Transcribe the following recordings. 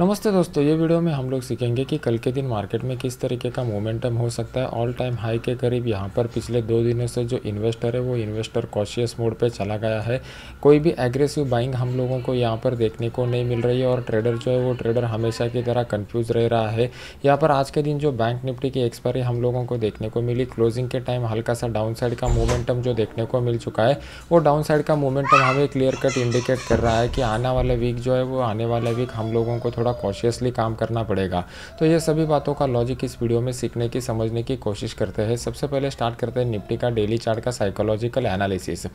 नमस्ते दोस्तों ये वीडियो में हम लोग सीखेंगे कि कल के दिन मार्केट में किस तरीके का मोमेंटम हो सकता है ऑल टाइम हाई के करीब यहाँ पर पिछले दो दिनों से जो इन्वेस्टर है वो इन्वेस्टर कॉशियस मोड पे चला गया है कोई भी एग्रेसिव बाइंग हम लोगों को यहाँ पर देखने को नहीं मिल रही है और ट्रेडर जो है वो ट्रेडर हमेशा की तरह कन्फ्यूज़ रह रहा है यहाँ पर आज के दिन जो बैंक निफ्टी की एक्सपायरी हम लोगों को देखने को मिली क्लोजिंग के टाइम हल्का सा डाउन साइड का मोमेंटम जो देखने को मिल चुका है वो डाउन साइड का मोमेंटम हमें क्लियर कट इंडिकेट कर रहा है कि आने वाला वीक जो है वो आने वाला वीक हम लोगों को थोड़ा थोड़ा कॉशियसली काम करना पड़ेगा तो ये सभी बातों का लॉजिक इस वीडियो में सीखने की समझने की कोशिश करते हैं सबसे पहले स्टार्ट करते हैं निफ्टी का डेली चार्ट का साइकोलॉजिकल एनालिसिस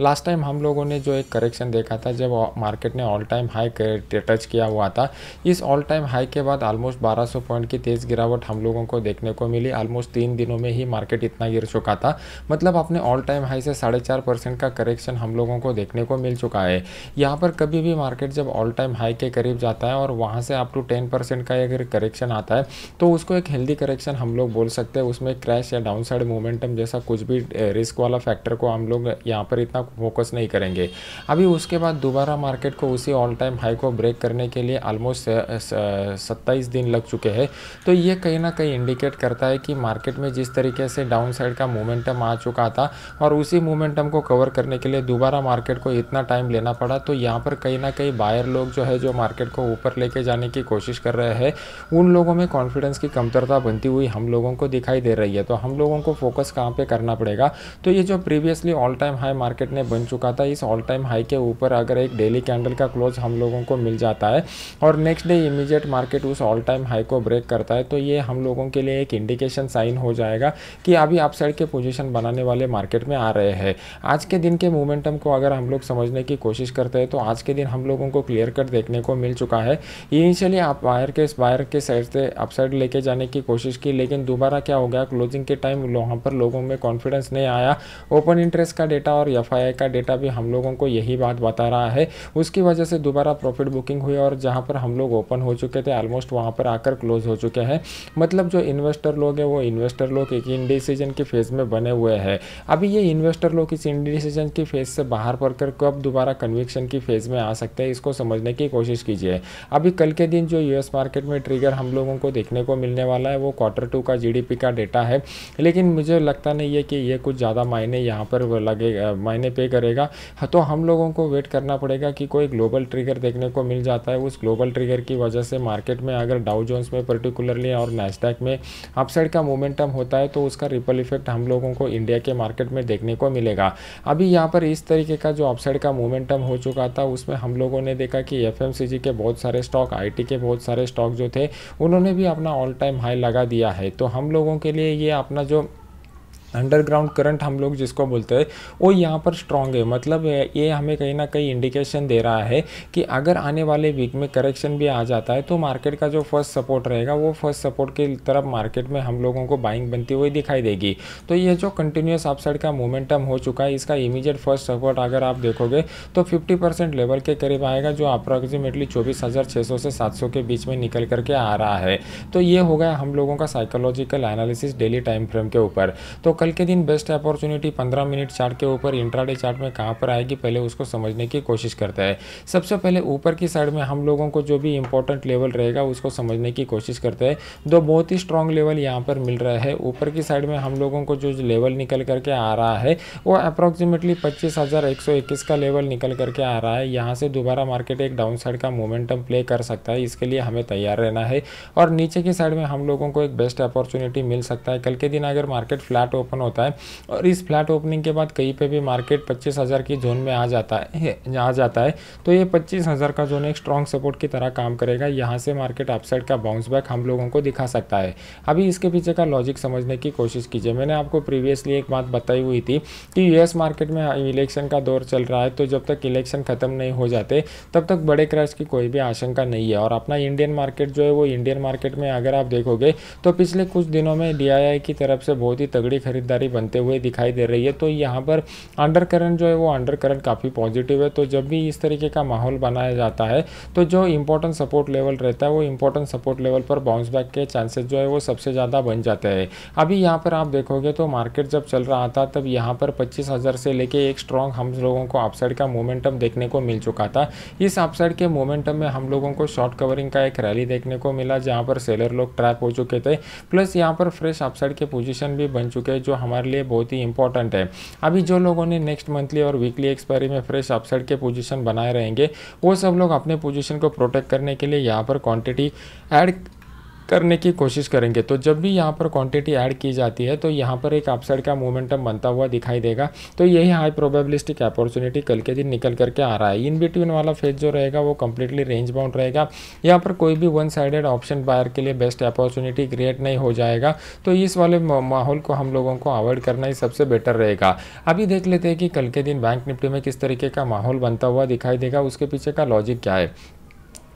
लास्ट टाइम हम लोगों ने जो एक करेक्शन देखा था जब मार्केट ने ऑल टाइम हाई टच किया हुआ था इस ऑल टाइम हाई के बाद ऑलमोस्ट 1200 पॉइंट की तेज़ गिरावट हम लोगों को देखने को मिली ऑलमोस्ट तीन दिनों में ही मार्केट इतना गिर चुका था मतलब अपने ऑल टाइम हाई से साढ़े चार परसेंट का करेक्शन हम लोगों को देखने को मिल चुका है यहाँ पर कभी भी मार्केट जब ऑल टाइम हाई के करीब जाता है और वहाँ यहाँ से अप टू टेन परसेंट का अगर करेक्शन आता है तो उसको एक हेल्दी करेक्शन हम लोग बोल सकते हैं उसमें क्रैश या डाउन साइड मोमेंटम जैसा कुछ भी रिस्क वाला फैक्टर को हम लोग यहाँ पर इतना फोकस नहीं करेंगे अभी उसके बाद दोबारा मार्केट को उसी ऑल टाइम हाई को ब्रेक करने के लिए ऑलमोस्ट सत्ताईस दिन लग चुके हैं तो ये कहीं ना कहीं इंडिकेट करता है कि मार्केट में जिस तरीके से डाउन साइड का मोमेंटम आ चुका था और उसी मोमेंटम को कवर करने के लिए दोबारा मार्केट को इतना टाइम लेना पड़ा तो यहाँ पर कहीं ना कहीं बायर लोग जो है जो मार्केट को ऊपर लेके जाने की कोशिश कर रहे हैं उन लोगों में कॉन्फिडेंस की कमतरता बनती हुई हम लोगों को दिखाई दे रही है तो हम लोगों को फोकस कहाँ पर करना पड़ेगा तो ये जो previously all time high market ने बन चुका था इस ऑल टाइम हाई के ऊपर अगर एक डेली कैंडल का क्लोज हम लोगों को मिल जाता है और नेक्स्ट डे इमीजिएट मार्केट उस ऑल टाइम हाई को ब्रेक करता है तो ये हम लोगों के लिए एक इंडिकेशन साइन हो जाएगा कि अभी आप साइड के पोजीशन बनाने वाले मार्केट में आ रहे हैं आज के दिन के मोमेंटम को अगर हम लोग समझने की कोशिश करते हैं तो आज के दिन हम लोगों को क्लियर कट देखने को मिल चुका है इनिशियली आप वायर के इस वायर के साइड से अपसाइड लेके जाने की कोशिश की लेकिन दोबारा क्या हो गया क्लोजिंग के टाइम वहाँ पर लोगों में कॉन्फिडेंस नहीं आया ओपन इंटरेस्ट का डेटा और एफ का डेटा भी हम लोगों को यही बात बता रहा है उसकी वजह से दोबारा प्रॉफिट बुकिंग हुई और जहाँ पर हम लोग ओपन हो चुके थे ऑलमोस्ट वहाँ पर आकर क्लोज हो चुके हैं मतलब जो इन्वेस्टर लोग हैं वो इन्वेस्टर लोग एक इंडिसीजन के फेज़ में बने हुए हैं अभी ये इन्वेस्टर लोग इस इंडिसीजन की फेज़ से बाहर पड़कर कब दोबारा कन्विक्शन की फेज़ में आ सकते हैं इसको समझने की कोशिश कीजिए अभी कल के दिन जो यूएस मार्केट में ट्रिगर हम लोगों को देखने को मिलने वाला है वो क्वार्टर टू का जीडीपी का डेटा है लेकिन मुझे लगता नहीं है कि ये कुछ ज़्यादा मायने यहाँ पर लगे मायने पे करेगा हाँ, तो हम लोगों को वेट करना पड़ेगा कि कोई ग्लोबल ट्रिगर देखने को मिल जाता है उस ग्लोबल ट्रिगर की वजह से मार्केट में अगर डाउ जोन्स में पर्टिकुलरली और नैसडैक में अपसाइड का मोमेंटम होता है तो उसका रिपल इफेक्ट हम लोगों को इंडिया के मार्केट में देखने को मिलेगा अभी यहाँ पर इस तरीके का जो अपसाइड का मोमेंटम हो चुका था उसमें हम लोगों ने देखा कि एफ के बहुत सारे स्टॉक स्टॉक आईटी के बहुत सारे स्टॉक जो थे उन्होंने भी अपना ऑल टाइम हाई लगा दिया है तो हम लोगों के लिए ये अपना जो अंडरग्राउंड करंट हम लोग जिसको बोलते हैं वो यहाँ पर स्ट्रॉन्ग है मतलब ये हमें कहीं ना कहीं इंडिकेशन दे रहा है कि अगर आने वाले वीक में करेक्शन भी आ जाता है तो मार्केट का जो फर्स्ट सपोर्ट रहेगा वो फर्स्ट सपोर्ट की तरफ मार्केट में हम लोगों को बाइंग बनती हुई दिखाई देगी तो ये जो कंटिन्यूस अपसाइड का मोमेंटम हो चुका है इसका इमीजिएट फर्स्ट सपोर्ट अगर आप देखोगे तो फिफ्टी लेवल के करीब आएगा जो अप्रॉक्सीमेटली चौबीस से सात के बीच में निकल करके आ रहा है तो ये हो गया हम लोगों का psychological analysis daily time frame के ऊपर तो कल के दिन बेस्ट अपॉर्चुनिटी 15 मिनट चार्ट के ऊपर इंट्राडे चार्ट में कहाँ पर आएगी पहले उसको समझने की कोशिश करता है सबसे पहले ऊपर की साइड में हम लोगों को जो भी इंपॉर्टेंट लेवल रहेगा उसको समझने की कोशिश करता है दो बहुत ही स्ट्रॉन्ग लेवल यहाँ पर मिल रहा है ऊपर की साइड में हम लोगों को जो लेवल निकल करके आ रहा है वो अप्रॉक्सीमेटली पच्चीस का लेवल निकल करके आ रहा है यहाँ से दोबारा मार्केट एक डाउन साइड का मोमेंटम प्ले कर सकता है इसके लिए हमें तैयार रहना है और नीचे की साइड में हम लोगों को एक बेस्ट अपॉर्चुनिटी मिल सकता है कल के दिन अगर मार्केट फ्लैट ओपन ओपन होता है और इस फ्लैट ओपनिंग के बाद कहीं पे भी मार्केट पच्चीस हज़ार की जोन में आ जाता है आ जाता है तो ये पच्चीस हज़ार का जोन एक स्ट्रॉन्ग सपोर्ट की तरह काम करेगा यहाँ से मार्केट अपसाइड का बाउंस बैक हम लोगों को दिखा सकता है अभी इसके पीछे का लॉजिक समझने की कोशिश कीजिए मैंने आपको प्रीवियसली एक बात बताई हुई थी कि यूएस मार्केट में इलेक्शन का दौर चल रहा है तो जब तक इलेक्शन ख़त्म नहीं हो जाते तब तक बड़े क्रैश की कोई भी आशंका नहीं है और अपना इंडियन मार्केट जो है वो इंडियन मार्केट में अगर आप देखोगे तो पिछले कुछ दिनों में डी की तरफ से बहुत ही तगड़ी खरीद खरीदारी बनते हुए दिखाई दे रही है तो यहाँ पर अंडर करंट जो है वो अंडर करंट काफ़ी पॉजिटिव है तो जब भी इस तरीके का माहौल बनाया जाता है तो जो इम्पोर्टेंट सपोर्ट लेवल रहता है वो इम्पोर्टेंट सपोर्ट लेवल पर बाउंस बैक के चांसेस जो है वो सबसे ज़्यादा बन जाते हैं अभी यहाँ पर आप देखोगे तो मार्केट जब चल रहा था तब यहाँ पर पच्चीस हज़ार से लेके एक स्ट्रॉन्ग हम लोगों को अपसाइड का मोमेंटम देखने को मिल चुका था इस अपसाइड के मोमेंटम में हम लोगों को शॉर्ट कवरिंग का एक रैली देखने को मिला जहाँ पर सेलर लोग ट्रैप हो चुके थे प्लस यहाँ पर फ्रेश अपसाइड के पोजिशन भी बन चुके हैं जो हमारे लिए बहुत ही इंपॉर्टेंट है अभी जो लोगों ने नेक्स्ट मंथली और वीकली एक्सपायरी में फ्रेश अपसाइड के पोजीशन बनाए रहेंगे वो सब लोग अपने पोजीशन को प्रोटेक्ट करने के लिए यहाँ पर क्वांटिटी ऐड करने की कोशिश करेंगे तो जब भी यहाँ पर क्वांटिटी ऐड की जाती है तो यहाँ पर एक अपसाइड का मोमेंटम बनता हुआ दिखाई देगा तो यही हाई प्रोबेबिलिस्टिक अपॉर्चुनिटी कल के दिन निकल करके आ रहा है इन बिटवीन वाला फेज जो रहेगा वो कम्प्लीटली रेंज बाउंड रहेगा यहाँ पर कोई भी वन साइडेड ऑप्शन बायर के लिए बेस्ट अपॉर्चुनिटी क्रिएट नहीं हो जाएगा तो इस वाले माहौल को हम लोगों को अवॉइड करना ही सबसे बेटर रहेगा अभी देख लेते हैं कि कल के दिन बैंक निफ्टी में किस तरीके का माहौल बनता हुआ दिखाई देगा उसके पीछे का लॉजिक क्या है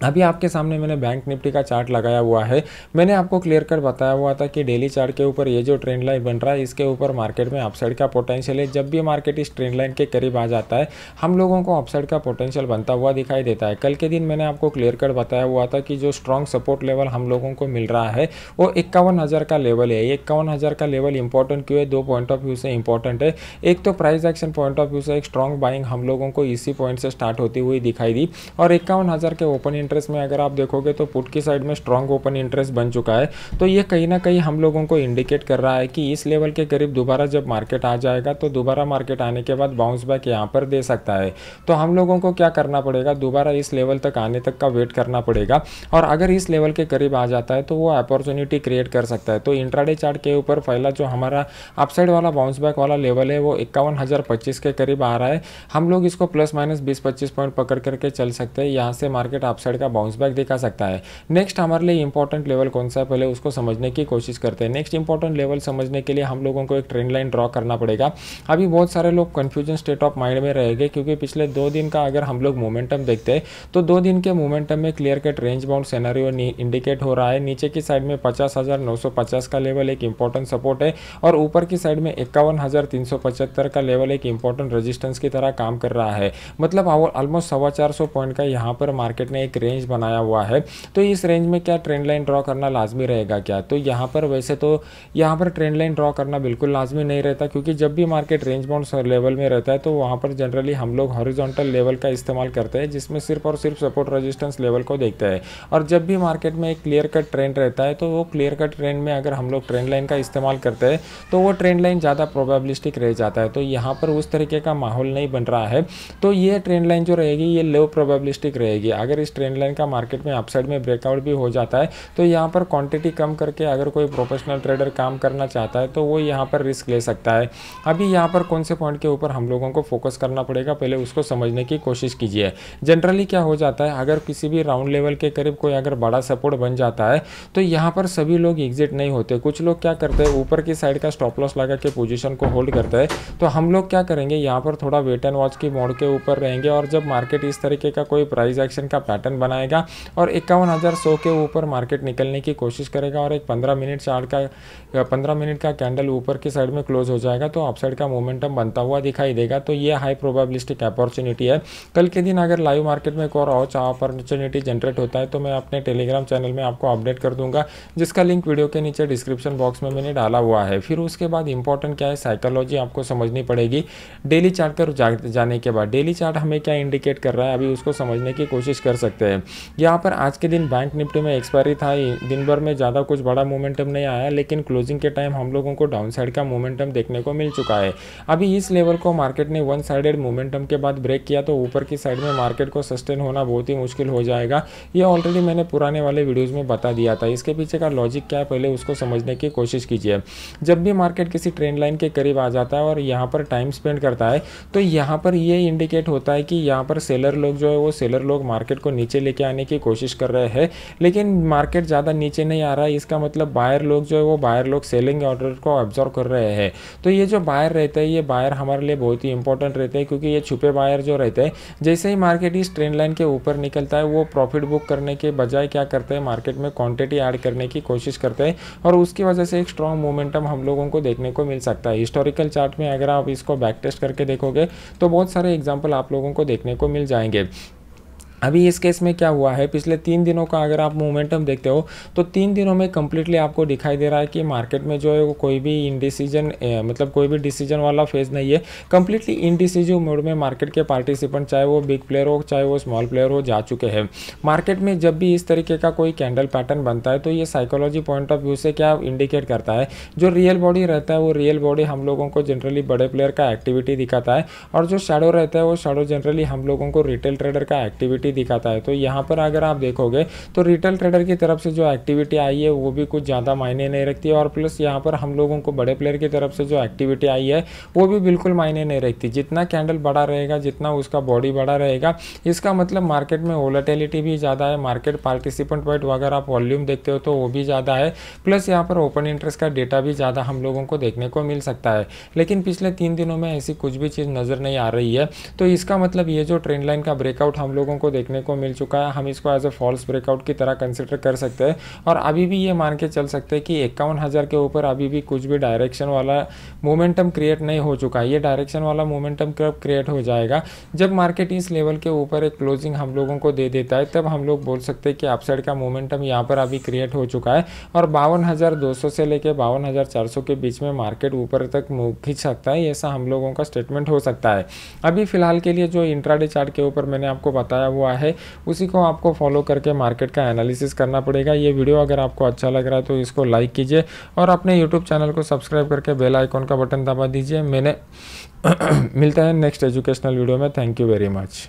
अभी आपके सामने मैंने बैंक निफ्टी का चार्ट लगाया हुआ है मैंने आपको क्लियर कर बताया हुआ था कि डेली चार्ट के ऊपर ये जो ट्रेंड लाइन बन रहा है इसके ऊपर मार्केट में अपसाइड का पोटेंशियल है जब भी मार्केट इस ट्रेंड लाइन के करीब आ जाता है हम लोगों को अपसाइड का पोटेंशियल बनता हुआ दिखाई देता है कल के दिन मैंने आपको क्लियर कर बताया हुआ था कि जो स्ट्रॉन्ग सपोर्ट लेवल हम लोगों को मिल रहा है वो इक्यावन का लेवल है इक्यावन का लेवल इंपॉर्टेंट क्यों है दो पॉइंट ऑफ व्यू से इंपॉर्टेंट है एक तो price action point of view से एक स्ट्रॉन्ग बाइंग हम लोगों को इसी पॉइंट से स्टार्ट होती हुई दिखाई दी और इक्यावन के ओपन इंटरेस्ट इंटरेस्ट में अगर आप देखोगे तो पुट की साइड में स्ट्रॉन्ग ओपन इंटरेस्ट बन चुका है तो ये कहीं ना कहीं हम लोगों को इंडिकेट कर रहा है कि इस लेवल के करीब दोबारा जब मार्केट आ जाएगा तो दोबारा मार्केट आने के बाद बाउंस बैक यहाँ पर दे सकता है तो हम लोगों को क्या करना पड़ेगा दोबारा इस लेवल तक आने तक का वेट करना पड़ेगा और अगर इस लेवल के करीब आ जाता है तो वो अपॉर्चुनिटी क्रिएट कर सकता है तो इंट्राडे चार्ट के ऊपर फैला जो हमारा अपसाइड वाला बाउंस बैक वाला लेवल है वो इक्यावन के करीब आ रहा है हम लोग इसको प्लस माइनस बीस पच्चीस पॉइंट पकड़ करके चल सकते हैं यहाँ से मार्केट अपसाइड मार्केट का बाउंस बैक दिखा सकता है नेक्स्ट हमारे लिए इंपॉर्टेंट लेवल कौन सा है पहले उसको समझने की कोशिश करते हैं नेक्स्ट इंपॉर्टेंट लेवल समझने के लिए हम लोगों को एक ट्रेंड लाइन ड्रॉ करना पड़ेगा अभी बहुत सारे लोग कन्फ्यूजन स्टेट ऑफ माइंड में रहेंगे क्योंकि पिछले दो दिन का अगर हम लोग मोमेंटम देखते हैं तो दो दिन के मोमेंटम में clear cut range bound scenario indicate हो रहा है नीचे की साइड में पचास का लेवल एक इंपॉर्टेंट सपोर्ट है और ऊपर की साइड में इक्यावन का लेवल एक इंपॉर्टेंट रजिस्टेंस की तरह काम कर रहा है मतलब ऑलमोस्ट सवा पॉइंट का यहाँ पर मार्केट ने एक रेंज बनाया हुआ है तो इस रेंज में क्या ट्रेंड लाइन ड्रॉ करना लाजमी रहेगा क्या तो यहाँ पर वैसे तो यहाँ पर ट्रेंड लाइन ड्रॉ करना बिल्कुल लाजमी नहीं रहता क्योंकि जब भी मार्केट रेंज बाउंड लेवल में रहता है तो वहाँ पर जनरली हम लोग हॉरिजॉन्टल लेवल का इस्तेमाल करते हैं जिसमें सिर्फ और सिर्फ सपोर्ट रजिस्टेंस लेवल को देखते हैं और जब भी मार्केट में एक क्लियर कट ट्रेंड रहता है तो वो क्लियर कट ट्रेंड में अगर हम लोग ट्रेंड लाइन का इस्तेमाल करते हैं तो वो ट्रेंड लाइन ज़्यादा प्रोबेबलिस्टिक रह जाता है तो यहाँ पर उस तरीके का माहौल नहीं बन रहा है तो ये ट्रेंड लाइन जो रहेगी ये लो प्रोबेबलिस्टिक रहेगी अगर इस ट्रेंड ट्रेंड लाइन का मार्केट में अपसाइड में ब्रेकआउट भी हो जाता है तो यहाँ पर क्वांटिटी कम करके अगर कोई प्रोफेशनल ट्रेडर काम करना चाहता है तो वो यहाँ पर रिस्क ले सकता है अभी यहाँ पर कौन से पॉइंट के ऊपर हम लोगों को फोकस करना पड़ेगा पहले उसको समझने की कोशिश कीजिए जनरली क्या हो जाता है अगर किसी भी राउंड लेवल के करीब कोई अगर बड़ा सपोर्ट बन जाता है तो यहाँ पर सभी लोग एग्जिट नहीं होते कुछ लोग क्या करते हैं ऊपर की साइड का स्टॉप लॉस लगा के पोजिशन को होल्ड करते हैं तो हम लोग क्या करेंगे यहाँ पर थोड़ा वेट एंड वॉच की मोड़ के ऊपर रहेंगे और जब मार्केट इस तरीके का कोई प्राइस एक्शन का पैटर्न बनाएगा और इक्यावन हज़ार सौ के ऊपर मार्केट निकलने की कोशिश करेगा और एक पंद्रह मिनट चार्ट का पंद्रह मिनट का कैंडल ऊपर की साइड में क्लोज हो जाएगा तो अपसाइड का मोमेंटम बनता हुआ दिखाई देगा तो ये हाई प्रोबेबिलिस्टिक अपॉर्चुनिटी है कल के दिन अगर लाइव मार्केट में एक और अपॉर्चुनिटी जनरेट होता है तो मैं अपने टेलीग्राम चैनल में आपको अपडेट कर दूंगा जिसका लिंक वीडियो के नीचे डिस्क्रिप्शन बॉक्स में मैंने डाला हुआ है फिर उसके बाद इंपॉर्टेंट क्या है साइकोलॉजी आपको समझनी पड़ेगी डेली चार्ट कर जाने के बाद डेली चार्ट हमें क्या इंडिकेट कर रहा है अभी उसको समझने की कोशिश कर सकते हैं है यहाँ पर आज के दिन बैंक निफ्टी में एक्सपायरी था दिन भर में ज़्यादा कुछ बड़ा मोमेंटम नहीं आया लेकिन क्लोजिंग के टाइम हम लोगों को डाउन साइड का मोमेंटम देखने को मिल चुका है अभी इस लेवल को मार्केट ने वन साइडेड मोमेंटम के बाद ब्रेक किया तो ऊपर की साइड में मार्केट को सस्टेन होना बहुत ही मुश्किल हो जाएगा ये ऑलरेडी मैंने पुराने वाले वीडियोज़ में बता दिया था इसके पीछे का लॉजिक क्या है पहले उसको समझने की कोशिश कीजिए जब भी मार्केट किसी ट्रेंड लाइन के करीब आ जाता है और यहाँ पर टाइम स्पेंड करता है तो यहाँ पर ये इंडिकेट होता है कि यहाँ पर सेलर लोग जो है वो सेलर लोग मार्केट को नीचे लेके आने की कोशिश कर रहे हैं लेकिन मार्केट ज़्यादा नीचे नहीं आ रहा है इसका मतलब बायर लोग जो है वो बायर लोग सेलिंग ऑर्डर को ऑब्जॉर्व कर रहे हैं तो ये जो बायर रहते हैं ये बायर हमारे लिए बहुत ही इंपॉर्टेंट रहते हैं क्योंकि ये छुपे बायर जो रहते हैं जैसे ही मार्केट इस ट्रेंड लाइन के ऊपर निकलता है वो प्रॉफिट बुक करने के बजाय क्या करते हैं मार्केट में क्वांटिटी ऐड करने की कोशिश करते हैं और उसकी वजह से एक स्ट्रॉन्ग मोमेंटम हम लोगों को देखने को मिल सकता है हिस्टोरिकल चार्ट में अगर आप इसको बैक टेस्ट करके देखोगे तो बहुत सारे एग्जाम्पल आप लोगों को देखने को मिल जाएंगे अभी इस केस में क्या हुआ है पिछले तीन दिनों का अगर आप मोमेंटम देखते हो तो तीन दिनों में कम्प्लीटली आपको दिखाई दे रहा है कि मार्केट में जो है वो कोई भी इनडिसीजन मतलब कोई भी डिसीजन वाला फेज नहीं है कम्प्लीटली इनडिसीजिव मोड में मार्केट के पार्टिसिपेंट चाहे वो बिग प्लेयर हो चाहे वो स्मॉल प्लेयर हो जा चुके हैं मार्केट में जब भी इस तरीके का कोई कैंडल पैटर्न बनता है तो ये साइकोलॉजी पॉइंट ऑफ व्यू से क्या इंडिकेट करता है जो रियल बॉडी रहता है वो रियल बॉडी हम लोगों को जनरली बड़े प्लेयर का एक्टिविटी दिखाता है और जो शेडो रहता है वो शेडो जनरली हम लोगों को रिटेल ट्रेडर का एक्टिविटी दिखाता है तो यहाँ पर अगर आप देखोगे तो रिटेल ट्रेडर की तरफ से जो एक्टिविटी आई है वो भी कुछ ज़्यादा मायने नहीं रखती और प्लस यहाँ पर हम लोगों को बड़े प्लेयर की तरफ से जो एक्टिविटी आई है वो भी बिल्कुल मायने नहीं रखती जितना कैंडल बड़ा रहेगा जितना उसका बॉडी बड़ा रहेगा इसका मतलब मार्केट में वोलाटिलिटी भी ज़्यादा है मार्केट पार्टिसिपेंट वाइट अगर आप वॉल्यूम देखते हो तो वो भी ज़्यादा है प्लस यहाँ पर ओपन इंटरेस्ट का डेटा भी ज़्यादा हम लोगों को देखने को मिल सकता है लेकिन पिछले तीन दिनों में ऐसी कुछ भी चीज़ नज़र नहीं आ रही है तो इसका मतलब ये जो ट्रेंड लाइन का ब्रेकआउट हम लोगों को देखने को मिल चुका है हम इसको एज ए फॉल्स ब्रेकआउट की तरह कंसिडर कर सकते हैं और अभी भी ये मान के चल सकते हैं कि इक्यावन हज़ार के ऊपर अभी भी कुछ भी डायरेक्शन वाला मोमेंटम क्रिएट नहीं हो चुका है ये डायरेक्शन वाला मोमेंटम कब क्रिएट हो जाएगा जब मार्केट इस लेवल के ऊपर एक क्लोजिंग हम लोगों को दे देता है तब हम लोग बोल सकते हैं कि अपसाइड का मोमेंटम यहाँ पर अभी क्रिएट हो चुका है और बावन से लेकर बावन के बीच में मार्केट ऊपर तक खींच सकता है ऐसा हम लोगों का स्टेटमेंट हो सकता है अभी फिलहाल के लिए जो इंट्राडे चार्ट के ऊपर मैंने आपको बताया वो हुआ है उसी को आपको फॉलो करके मार्केट का एनालिसिस करना पड़ेगा ये वीडियो अगर आपको अच्छा लग रहा है तो इसको लाइक कीजिए और अपने यूट्यूब चैनल को सब्सक्राइब करके बेल आइकॉन का बटन दबा दीजिए मैंने मिलता है नेक्स्ट एजुकेशनल वीडियो में थैंक यू वेरी मच